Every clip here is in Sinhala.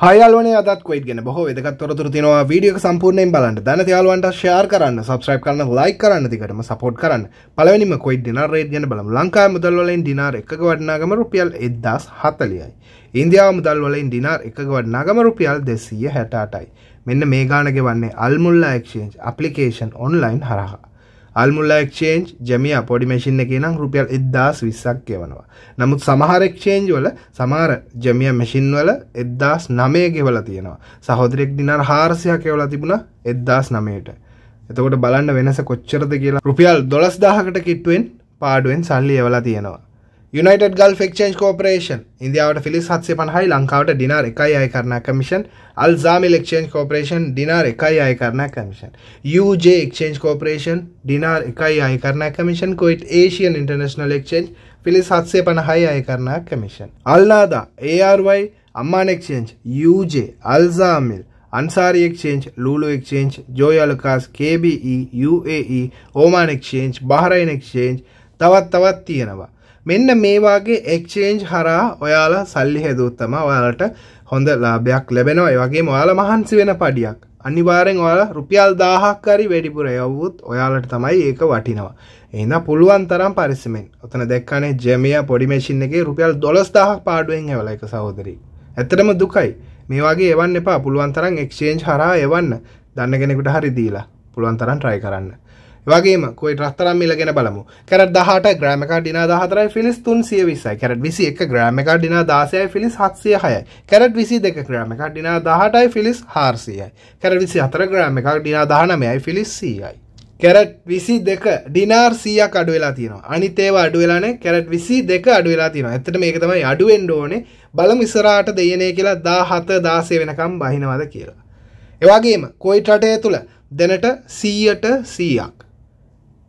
හයල්වන අදත්වයි ගෙන බොහෝ වෙදකත් තොරතුර තිනවා වීඩියක සම්පූර්ණයෙන් බලන්න දැන යාලුවන්ට ශයාර් කරන්න සබස්්‍රයිප් කරන්න ලයි කරන්න දිකටම සපෝට් කරන්න පලවැනිම කොයි දිනරේට ගැන බලම් ලංකා මුදල්වලින් ඩිනාර එක වඩනාගම රුපියල් එදස් හතලියයි. ඉන්දියාව මුදල්වලින් ඩිනාර් එක වඩනාගම රුපියල් දෙසීය හැටාටයි. මෙන්න මේ ගානගෙ වන්නේ අල්මුල්ලා එක්ෂේන්ජ් අපපලිකේෂන් ඔන්ලයින් හරහා. අල්මුල්ලා එක්ෂේන්ජ් ජමිය පොඩි මැසින් එක නම් රුපියල් එද්දාස් විස්සක් එවනවා නමුත් සමහර එක්ෂේන්ජ් වල සමහර ජමිය මැසින් වල එද්දාස් නමය ගෙවල තියෙනවා සහෝදරෙක් දිනර් හාරසියක් එවලා තිබුණ එද්දාස් නමයට එතකොට බලන්න වෙනස කොච්චරද කියලා රුපියල් දොළස් දාහකට කිට්ටුවෙන් පාඩුවෙන් සල්ලි එවලා තියෙනවා ුනට ගල් ෆක්ෂන් කෝපරේෂන් ඉන්දියාවට ෆිලිස් හත්සේ පහයි ලංකාවට ඩිනාර් එකයි අය කරන කමිෂන් අල් සාමිල් එක්ෂන් කෝපරේෂන් ඩිනාර් එකයි අය කරන commission UJ exchange corporation dinar එකයි අය කරන commission Kuwait Asian international exchange fils හත්සේ පණහයි අය කරන කමිෂන් අල්ලාදා ARY අම්මාන එක්ෂන් UJ අල්සාමිල් Ansari exchange Lulu exchange Joyalukkas KBE UAE Oman exchange Bahrain exchange තවත් තවත් තියෙනවා මෙන්න මේ වගේ එක්චේන්ජ් හරහා ඔයාලා සල්ලි හැදුවොත් තමයි ඔයාලට හොඳ ලාභයක් ලැබෙනවා. ඒ වගේම ඔයාලා මහන්සි වෙන පඩියක්. අනිවාර්යෙන් ඔයාලා රුපියල් 1000ක් හරි වැඩිපුර යවුවොත් ඔයාලට තමයි ඒක වටිනවා. එහෙනම් පුළුවන් තරම් පරිස්සමෙන්. ඔතන දැක්කනේ ජෙමියා පොඩි මැෂින් එකේ රුපියල් 12000ක් පාඩුවෙන් හැවලා එක සහෝදරී. ඇත්තටම දුකයි. මේ වගේ එවන්න එපා. පුළුවන් තරම් එක්ස්චේන්ජ් හරහා එවන්න. දන්න කෙනෙකුට හරි දීලා. පුළුවන් තරම් try කරන්න. වගේම කොයි රස්තරම් මිල ගැන බලමු කැරට් 18 ග්‍රෑම් එකක් ඩිනා 14යි ෆිලිස් 320යි කැරට් 21 ග්‍රෑම් එකක් ඩිනා 16යි ෆිලිස් 706යි කැරට් 22 ග්‍රෑම් එකක් ඩිනා 18යි ෆිලිස් 400යි කැරට් 24 ග්‍රෑම් එකක් ඩිනා 19යි ෆිලිස් 100යි කැරට් විසි දෙක ඩිනාර් සීයක් අඩු වෙලා තියෙනවා අනිත් ඒවා අඩු වෙලානේ කැරට් විසි දෙක අඩු වෙලා තියෙනවා ඇත්තට මේක තමයි අඩු වෙන්න ඕනේ බලමු ඉස්සරහට දෙයනේ කියලා 17 16 වෙනකම් බහිනවද කියලා එවාගේම කොයිට් රටේ තුල දැනට 100ට 100ක්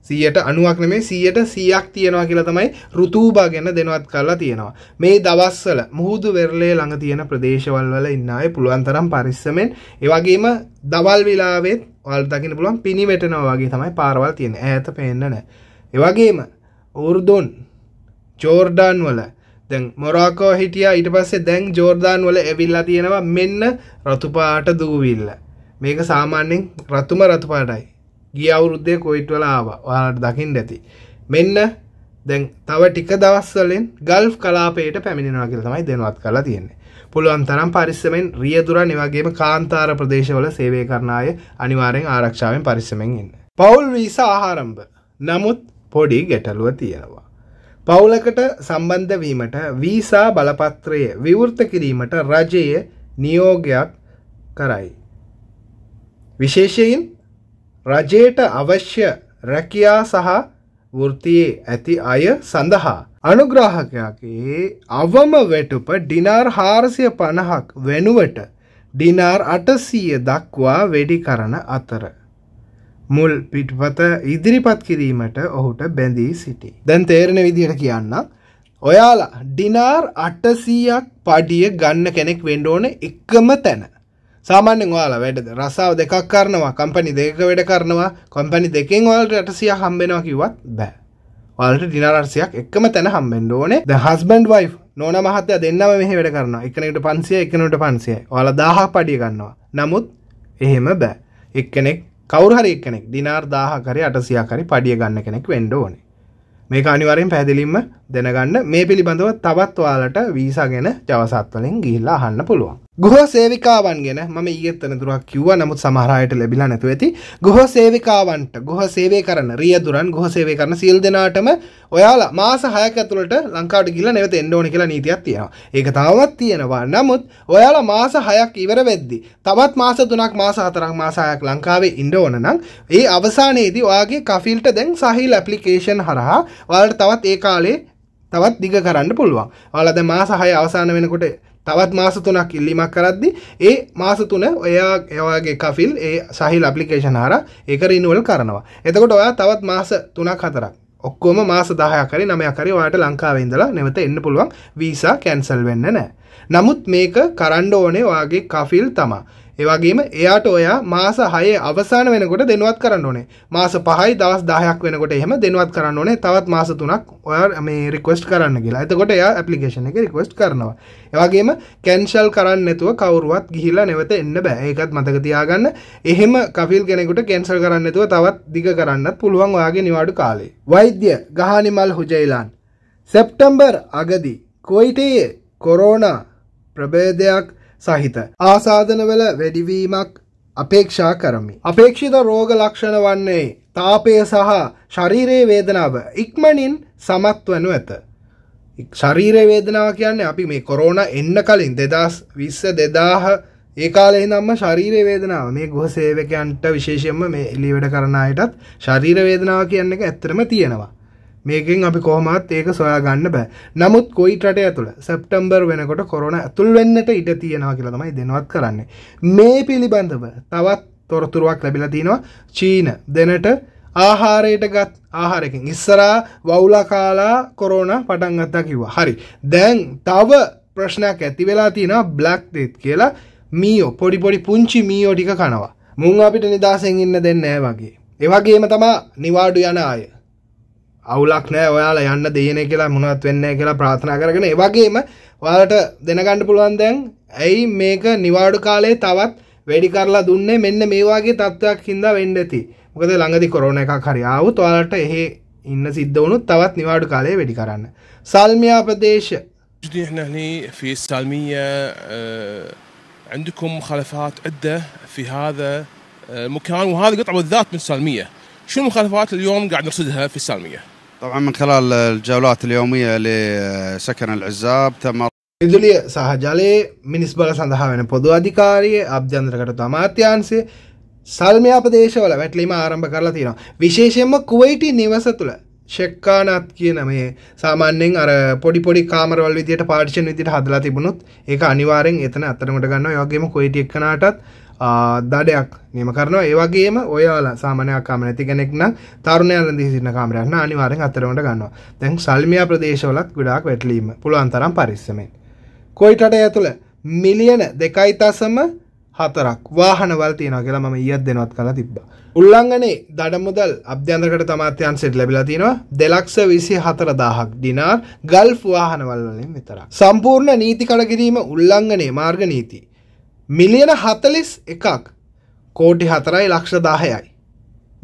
සියයට අනුවක් නෙමේ සියයට සියයක් තියෙනවා කියලා තමයි රුතූබා ගැන දෙනවත් කරලා තියෙනවා. මේ දවස්වල මුහුදු වෙරළේ ළඟ තියෙන ප්‍රදේශවල් වල ඉන්න අය පුළුවන් තරම් පරිස්සමෙන් ඒ වගේම දවල් වෙලාවෙත් ඔයාලට දකින්න පුළුවන් පිනිවැටෙනවා වගේ තමයි පාරවල් තියෙන්නේ. ඈත පේන්න නැහැ. ඒ වගේම උර්දුන් ජෝර්ඩාන් වල දැන් මොරාකෝ හිටියා ඊට පස්සේ දැන් ජෝර්ඩාන් වල ඇවිල්ලා තියෙනවා මෙන්න රතුපාට දූවිල්ල. මේක සාමාන්‍යයෙන් රතුම රතුපාටයි. ගිය අවුරුද්දේ කොයිට් වල ආවා. ඔයාලට දකින්න ඇති. මෙන්න දැන් තව ටික දවස්වලින් ගල්ෆ් කලාපයට පැමිණෙනවා කියලා තමයි දැනුවත් කරලා තියෙන්නේ. පුළුවන් තරම් පරිස්සමෙන් රියදුරන් එවැගේම කාන්තාර ප්‍රදේශවල සේවය කරන අය අනිවාර්යෙන් ආරක්ෂාවෙන් පරිස්සමෙන් ඉන්න. පවුල් වීස ආරම්භ. නමුත් පොඩි ගැටලුව තියෙනවා. පවුලකට සම්බන්ධ වීමට වීසා බලපත්‍රය විවෘත කිරීමට රජය නියෝගයක් කරයි. විශේෂයෙන් රජයට අවශ්‍ය රැකියා සහ වෘතියේ ඇති අය සඳහා. අනුග්‍රාහකයාගේ අවම වැටුප ඩිනාර් හාරසිය පණහක් වෙනුවට ඩිනාර් අටසීය දක්වා වැඩි කරන අතර. මුල් පිට්පත ඉදිරිපත් කිරීමට ඔහුට බැඳී සිටි. දැන් තේරණ විදිහට කියන්න. ඔයාලා ඩිනාර් අටසීයක් පඩිය ගන්න කෙනෙක් වෙන්ඩෝන එකම තැන. සාමාන්‍යෙන් ඔයාලා වැඩද රස්සාාව දෙකක් කරනවා කම්පනි දෙක වැඩ කරනවා කොම්පනි දෙකෙන් ඔයාලට රටසිය හම්බෙනවා කිවත් බෑ වලට දිනරසියක් එක්ම තැන හම්බෙන්ඩ ඕනේ ද හස්බන්ඩ් වයි නොන මහත්තය දෙන්නම මෙහ වැඩ කරන්න එකනට පන්සිය එකනට පන්සිය ඔල දාහ පඩිය ගන්නවා නමුත් එහෙම බෑ එක්කෙනෙක් කවුරහරි එක්කෙනෙක් දිනාර් දාහකරි අටසියාකරි පඩිය ගන්න කෙනෙක් වෙන්ඩ ඕනේ මේ අනිවරෙන් පැදිලින්ම දෙනගන්න මේ පිළිබඳව තවත් ඔයාලට වීසා ගැන ජවසත් වලින් ගිහිල්ලා අහන්න පුළුවන්. ගොහ සේවිකාවන් ගෙන ම ඒත්තනතුරක් කිව නමුත් සමහරයට ලැබිලා නැතු ඇති ගොහ සේවිකාවන්ට ගොහ සේවය කරන රියදුරන් ගොහ සේවය කරන සිල් දෙනාටම ඔයාලා මාස හයකඇතුළට ලංකාට ගිල නැවත එන්ඩෝනි කියලා නීතියක් තියෙනවා ඒක තවත් තියෙනවා නමුත් ඔයාලා මාස හයක් ඉවර වෙද්දි තවත් මාස තුනක් මාස හතරක් මාසයක් ලංකාවේ ඉන්ඩ ඕන නම් ඒ අවසානයේදී ඔයාගේ කෆිල්ට දැන් සහිල් ඇපලිකේෂන් හරහා වලට තවත් ඒ කාලේ තවත් දිග කරන්න පුළුවන් ඔයාලද මාස 6 අවසන් වෙනකොට තවත් මාස 3ක් ඉල්ලීමක් කරද්දි ඒ මාස 3 ඔයා ඔයාගේ කෆිල් ඒ සහිල් ඇප්ලිකේෂන් හරහා ඒක රිනුවල් කරනවා. එතකොට ඔයා තවත් මාස 3ක් 4ක් ඔක්කොම මාස 10ක් හරි 9ක් හරි ඔයාට ලංකාවේ ඉඳලා නැවත එන්න පුළුවන් වීසා කැන්සල් වෙන්නේ නැහැ. නමුත් මේක කරන්න ඕනේ ඔයාගේ කෆිල් තමයි. ඒවගේම එයාට ඔයා මාස හය අවසාන වෙනකොට දෙනුවත් කරන්න ඕනේ මාස පහයි දවස් දාහයක් වෙනකොට එහෙම දෙනුවත් කරන්න ඕනේ තවත් මාස තුනක් ඔයා මේ රික්වස්ට් කරන්න කියලා එතකොට එයා ඇපලිකේෂන එක රික්වස්ට් කරනවා ඒවගේම කැන්ශල් කරන්න නැතුව කවරුවත් ගිහිලා නැවත එන්න බෑ ඒකත් මතක තියාගන්න එහෙම කෆිල් කෙනෙකුට කැන්සල් කරන්න නැතුව තවත් දිග කරන්නත් පුළුවන් ඔයාගේ නිවාඩු කාලේ වෛද්‍ය ගහනිමල් හුජයිලාන් සැප්ටම්බර් අගදී කොයිටයේ කොරෝනා ප්‍රබේදයක් සහිත ආසාධනවල වැඩිවීමක් අපේක්ෂා කරමි. අපේක්ෂිත රෝග ලක්ෂණ වන්නේ තාපය සහ ශරීරයේ වේදනාව ඉක්මනින් සමත් වනු ඇත. ශරීරය වේදනාව කියන්නේ අපි මේ කොරෝණ එන්න කලින් දෙදස් විස්ස දෙදාහ ඒ කාලේ ඉඳන්ම ශරීර වේදනාව මේ ගෘහ සේවකයන්ට විශේෂයෙන්ම මේ එළිවැඩ කරන අයටත් ශරීර වේදනාව කියන එක ඇත්තටම තියෙනවා. මේකින් අපි කොහමත් ඒක සොයා ගන්න බෑ නමුත් කොයි රට ඇතුළ සැප්ටම්බර් වෙනකොට කොරන ඇතුල් වෙන්නට ඉඩ තියෙනවා කියලා තමයි දෙනවත් කරන්නේ මේ පිළිබඳව තවත් තොරතුරුවක් ලැබිලා තියෙනවා චීන දෙනට ආහාරයට ගත් ආහාරකින් ඉස්සරා වවුලකාලා කොරෝන පටන් ගත්තා කිව්වා හරි දැන් තව ප්‍රශ්නයක් ඇති වෙලා තියෙනවා බ්ලක් ඩෙත් කියලා මීෝ පොඩි පොඩි පුංචි මීෝ ටික කනවා මුං අපිට නිදාසෙන් ඉන්න දෙන්න ෑ වගේ එවගේම තමා නිවාඩු යන අය අවුලක් නෑ ඔයාලා යන්න දේන කියලා මොනවත් වෙන්න කියලා ප්‍රාථනා කරගෙන ඒවගේම ඔයාලට දෙනගණ්ඩ පුළුවන් දැන් ඇයි මේක නිවාඩු කාලේ තවත් වැඩි කරලා දුන්නේ මෙන්න මේවාගේ තත්ත්වයක් හින්දා වෙන්න ඇති මොකද ළඟදි කොරෝන එකක් හරි ආවුත් ඔයාලට එහෙ ඉන්න සිද්ධ වුණුත් තවත් නිවාඩු කාලය වැඩි කරන්න. සල්මියා ප්‍රදේශ جدي احنا هنا في السالمية عندكم مخالفات عدة في هذا المكان وهذه قطعة بالذات من السالمية شو المخالفات اليوم قاعد نرصدها في السالمية طبعا من خلال الجولات اليومية لسكن العزاب تم විදුලිය සහ ජලයේ මිනිස් බල සඳහා වෙන පොදු අධිකාරයේ අභ්‍යන්තරකට අමාත්‍යන්සේ සල්මයාපදේශවල වැටලීම ආරම්භ කරලා තියෙනවා. විශේෂයෙන්ම කුවයිටි නිවස තුළ ශෙක්කානත් කියන මේ සාමාන්‍යයෙන් අර පොඩි පොඩි කාමරවල් විදියට පාර්ටිෂන් විදියට හදලා තිබුණොත් ඒක අනිවාර්යෙන් එතන අතරමට ගන්නවා. ඒ වගේම කුවයිටි එක්කනටත් දඩයක් නියම කරනවා ඒ වගේම ඔයාලා සාමාන්‍ය කාමර නැති කෙනෙක් නම් තරුණයන් රැඳී සිටින කාමරයක් නම් අනිවාර්යෙන් අතරමට ගන්නවා. දැන් සල්මියා ප්‍රදේශවලත් ගොඩාක් වැටලීම පුළුවන් තරම් පරිස්සමෙන්. කොයිටට ඇතුළ මිලියන 2.4ක් වාහනවල් තියෙනවා කියලා මම ඊයේත් දෙනවත් කරලා තිබ්බා. උල්ලංඝනයේ දඩ මුදල් අභ්‍යන්තරකට අමාත්‍යාංශයට ලැබිලා තියෙනවා 224000ක් ඩිනාර් ගල්ෆ් වාහනවල් වලින් විතරක්. සම්පූර්ණ නීති කඩ කිරීම උල්ලංඝනයේ මාර්ග නීති මිලියන හතලිස් එකක් කෝටි හතරයි ලක්ෂ දාහයයි.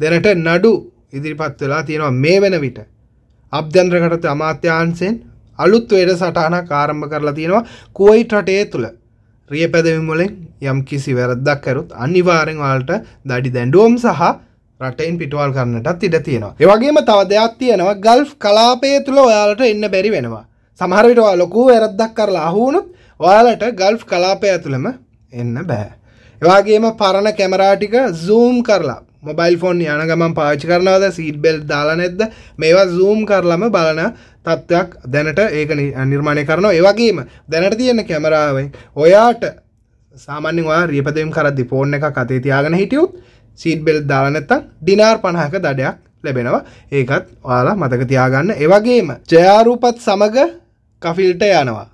දෙනට නඩු ඉදිරිපත් වෙලා තියෙනවා මේ වෙන විට. අභ්‍යන්ත්‍රකටත අමාත්‍යහන්සයෙන් අලුත් වේඩ සටහනක් ආරම්භ කරලා තියෙනවා කුවයිට රටේ තුළ රිය පැදවිමුලින් යම් කිසි වැරද්දක් කරුත් අනිවාරෙන් වලට දඩි දැඩුවම් සහ රටයින් පිටවල් කරන්නටත් ඉඩ තියෙනවා. ඒවගේම තව දෙයක් තියෙනවා ගල්ෆ් කලාපය තුළ ඔයාලට එන්න බැරි වෙනවා. සමහරවිට ඔයා ලොකු වැරද්දක් කරලා අහුවුණුත් ඔයාලට ගල්ෆ් කලාපය ඇතුළම එන්න බෑ. එවාගේම පරණ කැමරාටික සූම් කරලා මොබයිල් ෆෝන් යන ගමන් පාචි කරනවද සීඩ් බෙල් දාලා නැද්ද මේවා සූම් කරලම බලන තත්ත්වයක් දැනට ඒක නිර්මාණය කරනවා ඒවගේම දැනට තියෙන කැමරාවෙන් ඔයාට සාමාන්‍යෙන් ඔයා රියපදවීම් කරද්දි ෆෝන් එකක් අතේ තියාගෙන හිටියොත් සීඩ් බෙල් දාලා නැත්තම් ඩිනාර් 50ක දඩයක් ලැබෙනවා ඒකත් ඔයාලා මතක තියාගන්න ඒ වගේම ජයාරූපත් සමග කෆිල්ට යනවා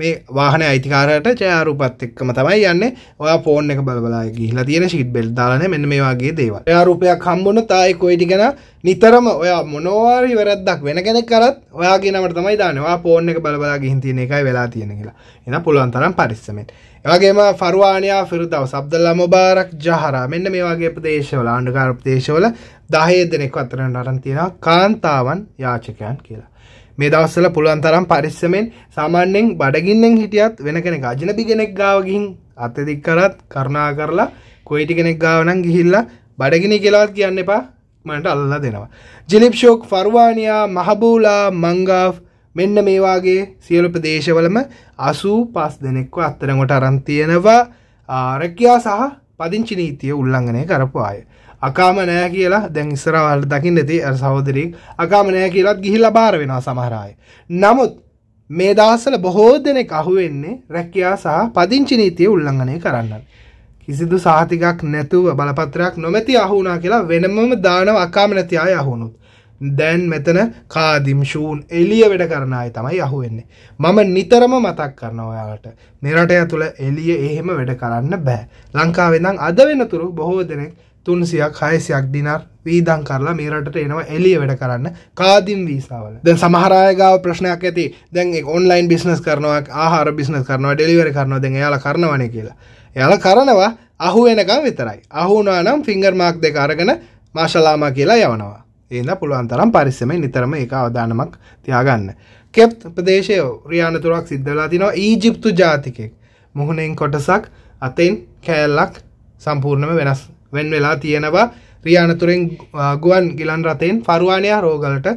මේ වාහන අයිතිකාරට චයාරුපත් එක්කම තමයි යන්න ඔයා ෆෝන් එක බලබලාගේ හිලා තියෙන සිිට් බෙල් දාලන මෙන්න මේ වගේ දේව යාරුපයක් හම්බුණ තායි කොයිටිගෙන නිතරම ඔයා මොනවාරි වැරද්දක් වෙන කෙනෙක් කරත් ඔයාගේ නමට තමයි දානවා ෆෝන් එක බලබලාගේ හිතින එකයි වෙලා තියෙන කියලා එන පුළුවන් තරම් පරිස්සමෙන් ඒවගේම ෆරවානයා ෆිරුදාව සබ්දල්ලා මොබාරක් ජහර මෙන්න මේ වගේ ප්‍රදේශවල ආණ්ඩුකාර ප්‍රදේශවල දහය දෙනෙක් අතරන අරන් තියෙන කාන්තාවන් යාචකයන් කියලා මේ දවස්සල පුළුවන් තරම් පරිස්සමෙන් සාමාන්‍යෙන් බඩගින්නෙන් හිටියත් වෙන කෙනෙ ගජනපි කෙනෙක් ගාවගින් අත්තදික් කරත් කරුණා කරලා කොයිටි කෙනෙක් ගාවනන් ගිහිල්ලා බඩගිනි කියලාත් කියන්න එපා මට අල්ලා දෙනවා ජිලිප් ෂෝක් ෆර්වානයා මහබූලා මංගාෆ් මෙන්න මේවාගේ සියලු ප්‍රදේශවලම අසූ පස් දෙනෙක්ව අත්තරකොට අරන්තියෙනවා රැකයා සහ පදිංචිනීතිය උල්ලංඝනය කරපු අය අකාම නෑ කියලා දැන් ඉස්සරවල් දකින්න ඇති සහෝදරයෙක් අකාම නෑ කියලත් ගිහිල්ලා බාර වෙනවා සමහරයි. නමුත් මේ දවස්සල බොහෝ දෙනෙක් අහුවෙන්නේ රැකියා සහ පදිංචි නීතිය උල්ලංඝනය කරන්න. කිසිදු සාහතිකක් නැතුව බලපත්‍රයක් නොමැති අහුනා කියලා වෙනමම දානව අකාම නැති අය අහුනුත්. දැන් මෙතන කාදිම් ෂූන් එලිය වැඩ කරන අය තමයි අහුවෙන්නේ. මම නිතරම මතක් කරන ඔයාලට. මේ රටය තුළ එළිය එහෙම වැඩ කරන්න බෑ. ලංකාවේ නම් අද වෙනතුරු බොහෝ දෙනෙක් තුන්සියක් හයසියක් දිනර් වීදං කරලා මේරට එනවා එලිය වැඩ කරන්න කාදිම් වීසාවල දැන් සමහරයගාව ප්‍රශ්නයක් ඇති දැන් ඔන්ලයින් බිස්නස් කරනවා ආහාර බිස්නස් කරනවා ඩෙලිවර කරනවා දැන් එයාල කරනවන කියලා එයාල කරනවා අහු වෙනකම් විතරයි අහුනා නම් ෆිංගර් මාක් දෙක අරගෙන මාශලාම කියලා යවනවා එන්න පුළුවන් තරම් පරිස්සමෙන් නිතරම ඒක අවධානමක් තියාගන්න කෙප් ප්‍රදේශය රියානතුරක් සිද්ධලා තිනවා ඊජිප්තු ජාතිකෙක් මුහුණෙන් කොටසක් අතෙන් කෑල්ලක් සම්පූර්ණම වෙනස් වෙන් වෙලා තියෙනවා ක්‍රියානතුරෙන් ගුවන් ගිලන් රතයෙන් පරවාණයා රෝගලට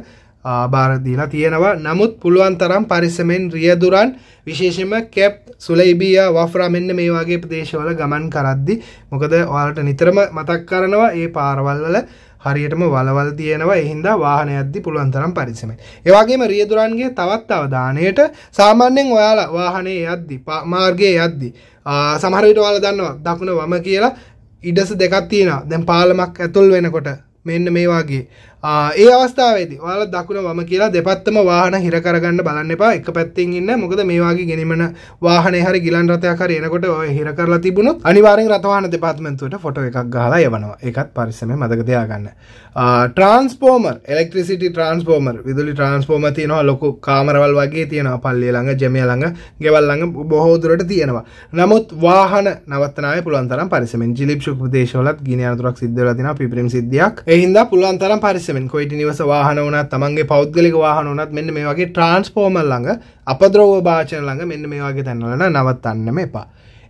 භාරදීලා තියෙනවා නමුත් පුළුවන් තරම් පරිස්සමෙන් රියදුරන් විශේෂම කැප් සුලයිබිය වෆ්‍රා මෙන්න මේ වගේ ප්‍රදේශවල ගමන් කරද්දි මොකද ඔයාලට නිතරම මතක් කරනවා ඒ පාරවල්වල හරියටම වලවල් තියෙනවා එහින්දා වාහන යද්දි පුළුවන් තරම් පරිස්සමෙන්. ඒ වගේම රියදුරන්ගේ තවත් අවධානයට සාමාන්‍යයෙන් ඔයාලා වාහනේ යද්දි මාර්ගයේ යද්දි සමහර විට ඔයාලා දන්නවා දකුණ වම කියලා ඉඩස දෙකක් තියෙනවා දැන් පාලමක් ඇතුල් වෙනකොට මෙන්න මේ වගේ ඒ අවස්ථාවේදී ඔයාලා දකුණ වම කියලා දෙපැත්තම වාහන හිර කරගන්න බලන්න එපා එක පැත්තෙන් ඉන්න මොකද මේ වගේ ගෙනිමන වාහනේ හරි ගිලන් රථයක් හරි එනකොට ඔය හිර කරලා තිබුණොත් අනිවාර්යෙන් රථවාහන දෙපාර්තමේන්තුවට ෆොටෝ එකක් ගහලා යවනවා ඒකත් පරිස්සමෙන් මතක තියාගන්න ට්‍රාන්ස්ෆෝමර් එලෙක්ට්‍රිසිටි ට්‍රාන්ස්ෆෝමර් විදුලි ට්‍රාන්ස්ෆෝමර් තියෙනවා ලොකු කාමරවල් වගේ තියෙනවා පල්ලිය ළඟ ජෙමිය ළඟ ගෙවල් ළඟ බොහෝ දුරට තියෙනවා නමුත් වාහන නවත්තනාවේ පුළුවන් තරම් පරිස්සමෙන් ජිලිප් ශුක්‍රදේශවලත් ගිනි අනතුරක් සිද්ධ වෙලා තියෙනවා පිපිරීම් සිද්ධියක් ඒ හින්දා පුළුවන් තරම් පරිස්සමෙන් මෙන් කොයිට නිවස වාහන වනත් තමන්ගේ පෞද්ගලික වාහන වනත් මෙන්න මේ වගේ ට්‍රන්ස්පෝර්මල් ළඟ අපද්‍රෝව භාචන ළඟ මෙන්න මේ වගේ තැන්වලන නවත්තන්නම එපා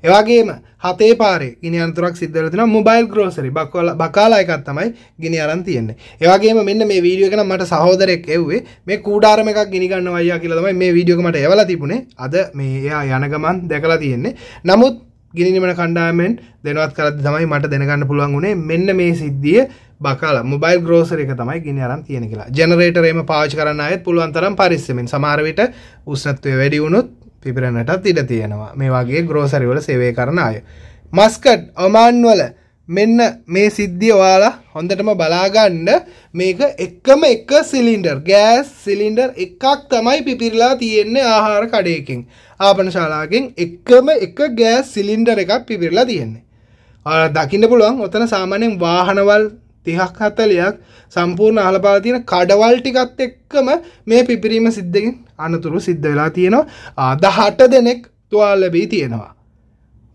එවාගේම හතේ පාරේ ගිනි අන්තරක් සිද්ධලතින මොබයිල් ග්‍රෝසරි බක්වල බකාලා එකක් තමයි ගිනි අරන් තියෙන්නේ. එවාගේම මෙන්න මේ වීඩියෝ එක නම් මට සහෝදරෙක් එව්වේ මේ කූඩාරම එකක් ගිනි ගන්නවා අයියා කියලා තමයි මේ වීඩියෝ එක මට එවලා තිබුණේ. අද මේ එයා යන ගමන් දැකලා තියෙන්නේ. නමුත් ගිනි නිමන කණ්ඩායමෙන් දැනුවත් කරද්දී තමයි මට දැනගන්න පුළුවන් වුණේ මෙන්න මේ සිද්ධිය බකාල මොබයිල් ග්‍රෝසර එක තමයි ගෙන අරන් තියෙන කියලා ජනරේටරේම පාච් කරන්න අයත් පුළුවන්තරම් පරිස්සමෙන් සමාරවිට උස්නත්වය වැඩිවුණුත් පිපිරණටත් ඉඩ තියෙනවා මේ වගේ ග්‍රෝසරිවල සේවය කරන අය මස්කට් ඔමාන්වල මෙන්න මේ සිද්ධිය ඔයාලා හොඳටම බලාගන්න මේක එක්කම එක සිලින්ඩර් ගෑස් සිලින්ඩර් එකක් තමයි පිපිරලා තියෙන්නේ ආහාර කඩයකින් ආපන ශාලාගෙන් එක්කම එක ගෑස් සිලින්ඩර් එකක් පිපිරලා තියෙන්නේ දකින්න පුළුවන් ඔතන සාමාන්‍යයෙන් වාහනවල් තිහක් හතලයක් සම්පූර්ණ අහලපාල තියෙන කඩවල් ටිකත් එක්කම මේ පිපිරීම සිද්ධකින් අනතුරු සිද්ධ වෙලා තියෙනවා දහට දෙනෙක් තුවාල් ලැබී තියෙනවා.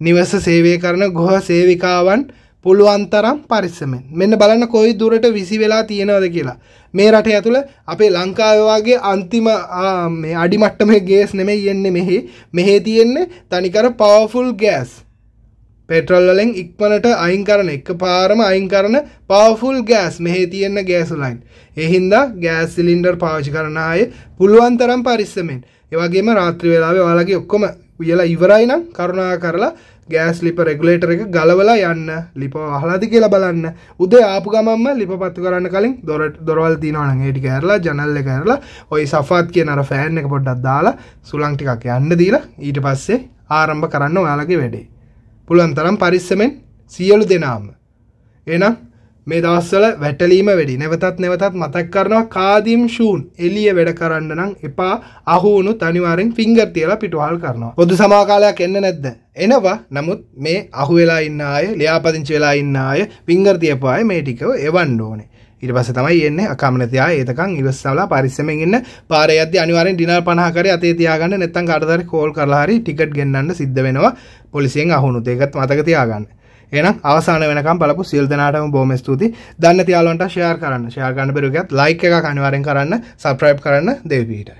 නිවස සේවය කරන ගොහ සේවිකාවන් පුළුවන් තරම් පරිස්සමෙන් මෙන්න බලන්න කොයි දුරට විසි වෙලා තියෙනවද කියලා මේ රට ඇතුළ අපේ ලංකාවවාගේ අන්තිම අඩිමට්ටම ගේස් නෙමෙයි යෙන්නේ මෙහි මෙහේ තියෙන්නේ තනිකර පවෆුල් ගෑස් පෙට්‍රල්ලෙන් ඉක්මනට අයින් කරන එක පාරම අයින් කරන පවෆුල් ගෑස් මෙහේ තියෙන ගෑසුලයින්. එහින්දා ගෑස් සිලින්ඩර් පාවිච්චි කරන අය පුළුවන් තරම් පරිස්සමෙන්. ඒ වගේම රාත්‍රී වේලාවේ ඔයාලගේ ඔක්කොම උයලා ඉවරයි නම් කරුණා කරලා ගෑස් ලිප රෙගුලේටර එක ගලවලා යන්න ලිප අහලාද කියලා බලන්න උදේ ආපු ගමන්ම ලිප පත්තු කරන්න කලින් දොර දොරවල් තියෙනවා නම් ඒ ටික ඇරලා ජනල් එක ඇරලා ওই සෆාත් කියන අර ෆෑන් එක පොඩ්ඩක් දාලා සුළං ටිකක් යන්න දීලා ඊට පස්සේ ආරම්භ කරන්න ඔයාලගේ වැඩේ පුළුවන් තරම් පරිස්සමෙන් සියලු දෙනාම. එනම් මේ දවස්වල වැටලීම වැඩි නැවතත් නැවතත් මතක් කරනවා කාදීම් ෂූන් එලිය වැඩ කරන්න නම් එපා අහුවුණු තනිවාරෙන් ෆිංගර් තියලා පිටවහල් කරනවා. පොදු සමාකාලයක් එන්න නැද්ද? එනවා නමුත් මේ අහුවෙලා ඉන්න අය ලියාපදිංචි වෙලා ඉන්න අය ෆිංගර් තියපු අය මේ ටිකව එවන්න ඕනේ. ඊට පස්සේ තමයි එන්නේ අකමැ නැති අය ඒතකන් ඉවස්සලා පරිස්සමෙන් ඉන්න පාරේ යද්දී අනිවාර්යෙන් ඩිනර් 50 කරේ අතේ තියාගන්න නැත්නම් කාටද හරි කෝල් කරලා හරි ටිකට් ගෙන්නන්න සිද්ධ වෙනවා පොලිසියෙන් අහුණුත් ඒකත් මතක තියාගන්න එහෙනම් අවසාන වෙනකම් බලපු සියලු දෙනාටම බොහොම ස්තුතියි දන්න තියාලන්ට ෂෙයාර් කරන්න ෂෙයාර් කරන්න බැරුවත් ලයික් එකක් අනිවාර්යෙන් කරන්න සබ්ස්ක්‍රයිබ් කරන්න දෙවි පිටයි